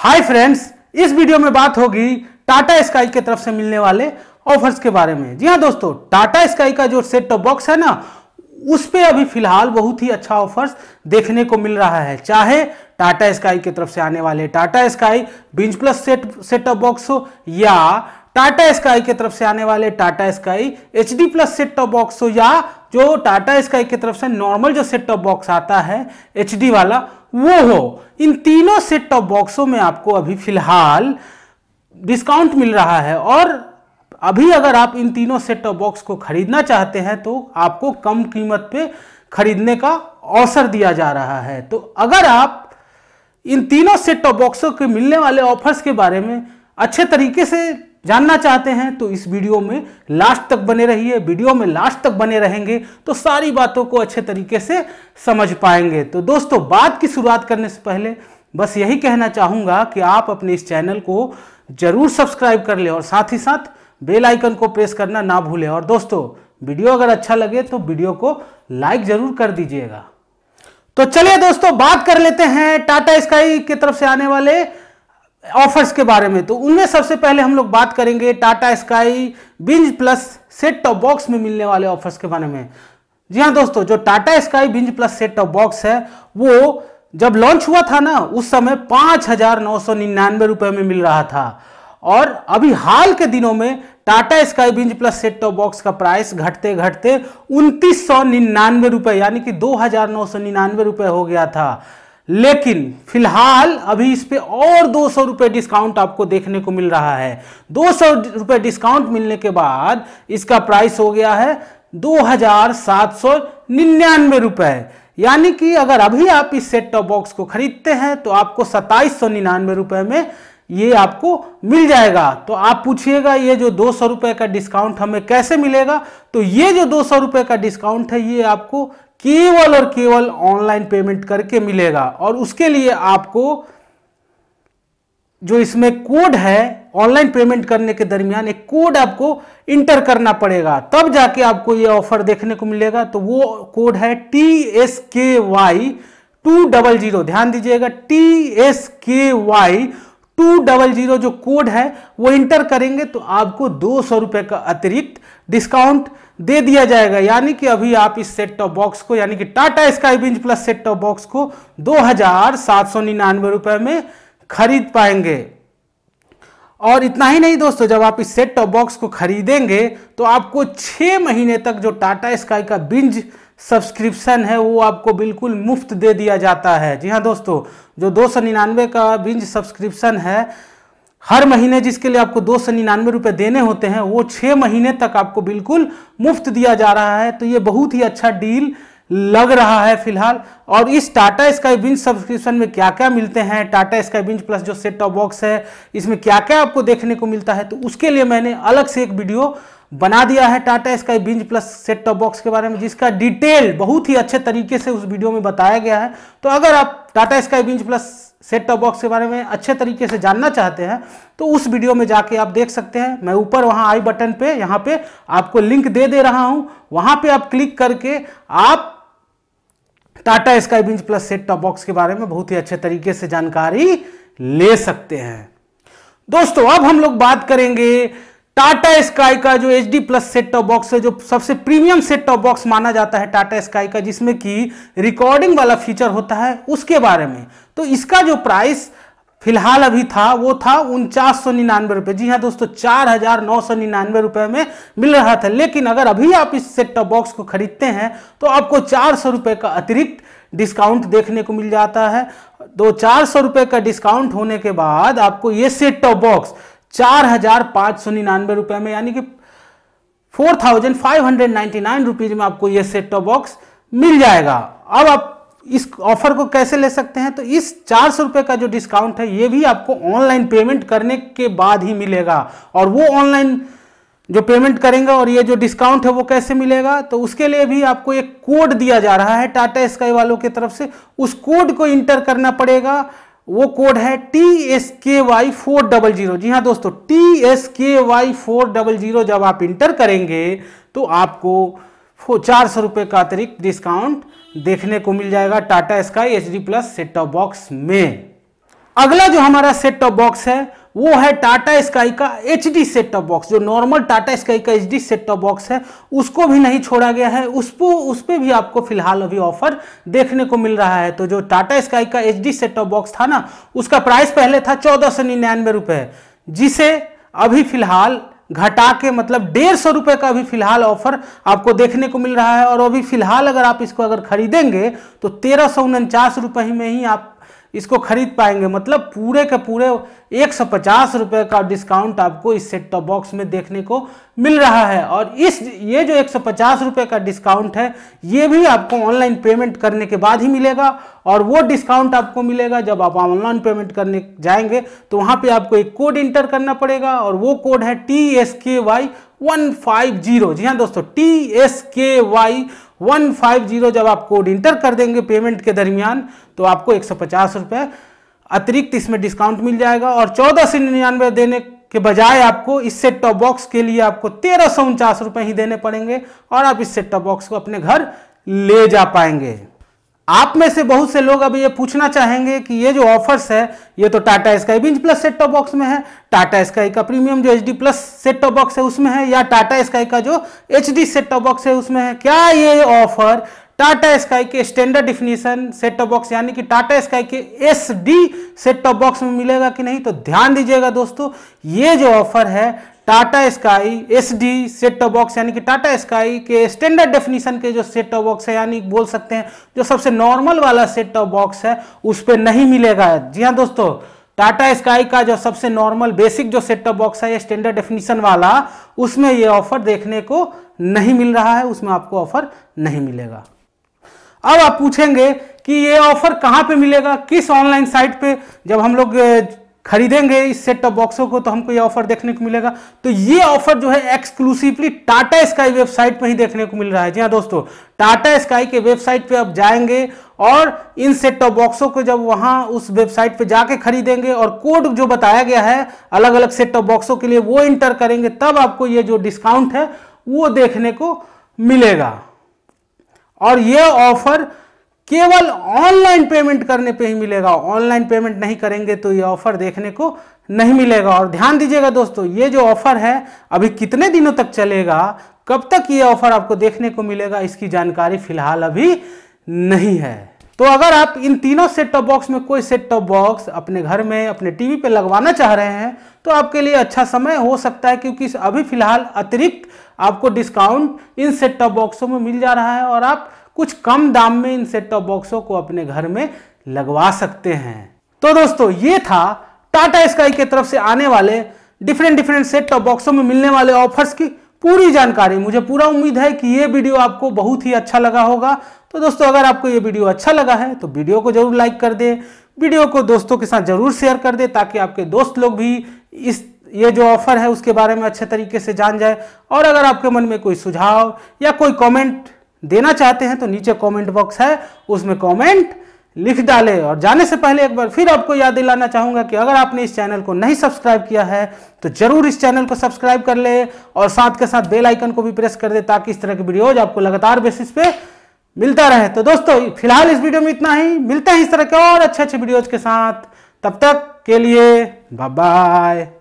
hi friends इस video में बात होगी टाटा स्काई की तरफ से मिलने वाले ऑफर्स के बारे में जी हाँ दोस्तों टाटा स्काई का जो सेट टॉप बॉक्स है ना उस पर अभी फिलहाल बहुत ही अच्छा ऑफर्स देखने को मिल रहा है चाहे टाटा स्काई की तरफ से आने वाले Tata Sky Binge plus set set top box हो या टाटा स्काई की तरफ से आने वाले Tata Sky H D plus set top box हो या जो टाटा स्काई की तरफ से नॉर्मल जो सेट टॉप बॉक्स आता है एच वाला वो हो इन तीनों सेट टॉप बॉक्सों में आपको अभी फिलहाल डिस्काउंट मिल रहा है और अभी अगर आप इन तीनों सेट टॉप बॉक्स को खरीदना चाहते हैं तो आपको कम कीमत पे खरीदने का अवसर दिया जा रहा है तो अगर आप इन तीनों सेट टॉप बॉक्सों के मिलने वाले ऑफर्स के बारे में अच्छे तरीके से जानना चाहते हैं तो इस वीडियो में लास्ट तक बने रहिए वीडियो में लास्ट तक बने रहेंगे तो सारी बातों को अच्छे तरीके से समझ पाएंगे तो दोस्तों बात की शुरुआत करने से पहले बस यही कहना चाहूँगा कि आप अपने इस चैनल को ज़रूर सब्सक्राइब कर लें और साथ ही साथ बेल आइकन को प्रेस करना ना भूलें और दोस्तों वीडियो अगर अच्छा लगे तो वीडियो को लाइक ज़रूर कर दीजिएगा तो चलिए दोस्तों बात कर लेते हैं टाटा स्काई की तरफ से आने वाले ऑफर्स के बारे में तो उनमें सबसे पहले हम लोग बात करेंगे Tata Sky Binge plus set top box में मिलने वाले ऑफर्स के बारे में जी हाँ दोस्तों जो Tata Sky Binge plus set top box है वो जब लॉन्च हुआ था ना उस समय पाँच हजार नौ सौ निन्यानवे रुपये में मिल रहा था और अभी हाल के दिनों में Tata Sky Binge plus set top box का प्राइस घटते घटते उन्तीस सौ निन्यानवे रुपये यानी कि दो हजार नौ सौ निन्यानवे रुपये हो गया था लेकिन फिलहाल अभी इस पर और दो सौ रुपये डिस्काउंट आपको देखने को मिल रहा है दो सौ डिस्काउंट मिलने के बाद इसका प्राइस हो गया है दो हजार सात सौ निन्यानवे रुपये यानी कि अगर अभी आप इस सेट टॉप बॉक्स को खरीदते हैं तो आपको सत्ताईस सौ निन्यानवे रुपये में ये आपको मिल जाएगा तो आप पूछिएगा ये जो दो सौ रुपये का डिस्काउंट हमें कैसे मिलेगा तो ये जो दो सौ रुपये का डिस्काउंट है ये आपको केवल और केवल ऑनलाइन पेमेंट करके मिलेगा और उसके लिए आपको जो इसमें कोड है ऑनलाइन पेमेंट करने के दरमियान एक कोड आपको इंटर करना पड़ेगा तब जाके आपको ये ऑफर देखने को मिलेगा तो वो कोड है T S K Y two double zero ध्यान दीजिएगा T S K Y two double zero जो कोड है वो इंटर करेंगे तो आपको दो सौ रुपये का अतिरिक्त डिस्काउंट दे दिया जाएगा यानी कि अभी आप इस सेट टॉप बॉक्स को यानी कि Tata Sky Binge plus set top box को दो हजार सात सौ निन्यानवे रुपये में खरीद पाएंगे और इतना ही नहीं दोस्तों जब आप इस सेट टॉप बॉक्स को खरीदेंगे तो आपको छः महीने तक जो टाटा स्काई का बिंज सब्सक्रिप्शन है वो आपको बिल्कुल मुफ्त दे दिया जाता है जी हाँ दोस्तों जो दो सौ निन्यानवे का बिंज सब्सक्रिप्शन है हर महीने जिसके लिए आपको दो सौ निन्यानवे रुपये देने होते हैं वो छः महीने तक आपको बिल्कुल मुफ्त दिया जा रहा है तो ये बहुत ही अच्छा डील लग रहा है फिलहाल और इस टाटा स्काई बिंज सब्सक्रिप्शन में क्या क्या मिलते हैं टाटा स्काई बिंज प्लस जो सेट टॉप बॉक्स है इसमें क्या क्या आपको देखने को मिलता है तो उसके लिए मैंने अलग से एक वीडियो बना दिया है Tata Sky Binge plus set top box के बारे में जिसका डिटेल बहुत ही अच्छे तरीके से उस वीडियो में बताया गया है तो अगर आप Tata Sky Binge plus set top box के बारे में अच्छे तरीके से जानना चाहते हैं तो उस वीडियो में जाके आप देख सकते हैं मैं ऊपर वहाँ आई बटन पे यहाँ पर आपको लिंक दे दे रहा हूँ वहाँ पर आप क्लिक करके आप Tata Sky Binge plus set top box के बारे में बहुत ही अच्छे तरीके से जानकारी ले सकते हैं दोस्तों अब हम लोग बात करेंगे टाटा स्काई का जो H D plus set top box है जो सबसे प्रीमियम सेट टॉप बॉक्स माना जाता है टाटा स्काई का जिसमें कि रिकॉर्डिंग वाला फीचर होता है उसके बारे में तो इसका जो प्राइस फिलहाल अभी था वो था उनचास सौ निन्यानवे रुपये जी हाँ दोस्तों चार हज़ार नौ सौ निन्यानवे रुपये में मिल रहा था लेकिन अगर अभी आप इस सेट टॉप बॉक्स को खरीदते हैं तो आपको चार सौ रुपये का अतिरिक्त डिस्काउंट देखने को मिल जाता है दो चार सौ रुपये का डिस्काउंट होने के बाद आपको ये सेट टॉप बॉक्स चार हजार पांच सौ निन्यानवे रुपए में यानी कि four thousand five hundred nine rupees में आपको यह सेट टॉप बॉक्स मिल जाएगा अब आप इस ऑफर को कैसे ले सकते हैं तो इस चार सौ रुपए का जो डिस्काउंट है यह भी आपको ऑनलाइन पेमेंट करने के बाद ही मिलेगा और वो ऑनलाइन जो पेमेंट करेंगे और ये जो डिस्काउंट है वो कैसे मिलेगा तो उसके लिए भी आपको एक कोड दिया जा रहा है टाटा स्काई वालों की तरफ से उस कोड को इंटर करना पड़ेगा वो कोड है T S K Y four double zero जी हाँ दोस्तों T S K Y four double zero जब आप इंटर करेंगे तो आपको चार सौ रुपये का अतिरिक्त डिस्काउंट देखने को मिल जाएगा Tata Sky H D plus set top box में अगला जो हमारा सेट टॉप बॉक्स है वो है टाटा स्काई का H D set top box जो नॉर्मल टाटा स्काई का H D set top box है उसको भी नहीं छोड़ा गया है उसको उस पर भी आपको फिलहाल अभी ऑफर देखने को मिल रहा है तो जो टाटा स्काई का H D set top box था ना उसका प्राइस पहले था चौदह सौ निन्यानवे रुपये जिसे अभी फिलहाल घटा के मतलब डेढ़ सौ रुपये का अभी फिलहाल ऑफर आपको देखने को मिल रहा है और अभी फिलहाल अगर आप इसको अगर खरीदेंगे तो तेरह सौ उनचास रुपये में ही आप इसको खरीद पाएंगे मतलब पूरे के पूरे एक सौ पचास रुपये का डिस्काउंट आपको इस सेट टॉप बॉक्स में देखने को मिल रहा है और इस ये जो एक सौ पचास रुपये का डिस्काउंट है ये भी आपको ऑनलाइन पेमेंट करने के बाद ही मिलेगा और वो डिस्काउंट आपको मिलेगा जब आप ऑनलाइन पेमेंट करने जाएंगे तो वहाँ पर आपको एक कोड इंटर करना पड़ेगा और वो कोड है T S K Y one five zero जी हाँ दोस्तों T S K Y one five zero जब आप कोड इंटर कर देंगे पेमेंट के दरमियान तो आपको एक सौ पचास रुपये अतिरिक्त इसमें डिस्काउंट मिल जाएगा और चौदह सौ निन्यानवे देने के बजाय आपको इस सेट टॉप बॉक्स के लिए आपको तेरह सौ उनचास रुपये ही देने पड़ेंगे और आप इस सेट टॉप बॉक्स को अपने घर ले जा पाएंगे आप में से बहुत से लोग अभी ये पूछना चाहेंगे कि ये जो ऑफर्स है ये तो Tata Sky Binge plus set top box में है टाटा स्काई का प्रीमियम जो H plus set top box है उसमें है या टाटा स्काई का जो एच सेट टॉप बॉक्स है उसमें है क्या ये ऑफर टाटा स्काई के standard definition set top box यानी कि टाटा स्काई के S D set top box में मिलेगा कि नहीं तो ध्यान दीजिएगा दोस्तों ये जो ऑफर है Tata Sky S D set top box यानी कि टाटा स्काई के स्टैंडर्ड डेफिनेशन के जो सेट टॉप बॉक्स है यानी बोल सकते हैं जो सबसे नॉर्मल वाला सेट टॉप बॉक्स है उस पर नहीं मिलेगा जी हाँ दोस्तों टाटा स्काई का जो सबसे नॉर्मल बेसिक जो सेट टॉप बॉक्स है स्टैंडर्ड डेफिनेशन वाला उसमें ये ऑफर देखने को नहीं मिल रहा है उसमें आपको ऑफर नहीं मिलेगा अब आप पूछेंगे कि ये ऑफर कहाँ पे मिलेगा किस ऑनलाइन साइट पे जब हम लोग खरीदेंगे इस सेट टॉप बॉक्सों को तो हमको ये ऑफर देखने को मिलेगा तो ये ऑफर जो है एक्सक्लूसिवली टाटा स्काई वेबसाइट पर ही देखने को मिल रहा है जी हाँ दोस्तों टाटा स्काई के वेबसाइट पे आप जाएंगे और इन सेट टॉप बॉक्सों को जब वहाँ उस वेबसाइट पे जाके खरीदेंगे और कोड जो बताया गया है अलग अलग सेट टॉप बॉक्सों के लिए वो इंटर करेंगे तब आपको ये जो डिस्काउंट है वो देखने को मिलेगा और ये ऑफर केवल ऑनलाइन पेमेंट करने पे ही मिलेगा ऑनलाइन पेमेंट नहीं करेंगे तो ये ऑफर देखने को नहीं मिलेगा और ध्यान दीजिएगा दोस्तों ये जो ऑफर है अभी कितने दिनों तक चलेगा कब तक ये ऑफर आपको देखने को मिलेगा इसकी जानकारी फिलहाल अभी नहीं है तो अगर आप इन तीनों सेट टॉप बॉक्स में कोई सेट टॉप बॉक्स अपने घर में अपने टीवी पे लगवाना चाह रहे हैं तो आपके लिए अच्छा समय हो सकता है क्योंकि अभी फिलहाल अतिरिक्त आपको डिस्काउंट इन सेट टॉप बॉक्सों में मिल जा रहा है और आप कुछ कम दाम में इन सेट टॉप बॉक्सों को अपने घर में लगवा सकते हैं तो दोस्तों ये था टाटा स्काई के तरफ से आने वाले डिफरेंट डिफरेंट सेट टॉप बॉक्सों में मिलने वाले ऑफर्स की पूरी जानकारी मुझे पूरा उम्मीद है कि ये वीडियो आपको बहुत ही अच्छा लगा होगा तो दोस्तों अगर आपको ये वीडियो अच्छा लगा है तो वीडियो को जरूर लाइक कर दे वीडियो को दोस्तों के साथ जरूर शेयर कर दे ताकि आपके दोस्त लोग भी इस ये जो ऑफर है उसके बारे में अच्छे तरीके से जान जाए और अगर आपके मन में कोई सुझाव या कोई कॉमेंट देना चाहते हैं तो नीचे कमेंट बॉक्स है उसमें कमेंट लिख डाले और जाने से पहले एक बार फिर आपको याद दिलाना चाहूंगा कि अगर आपने इस चैनल को नहीं सब्सक्राइब किया है तो जरूर इस चैनल को सब्सक्राइब कर ले और साथ के साथ बेल आइकन को भी प्रेस कर दे ताकि इस तरह के वीडियोज आपको लगातार बेसिस पे मिलता रहे तो दोस्तों फिलहाल इस वीडियो में इतना ही मिलते हैं इस तरह के और अच्छे अच्छे वीडियोज के साथ तब तक के लिए बाय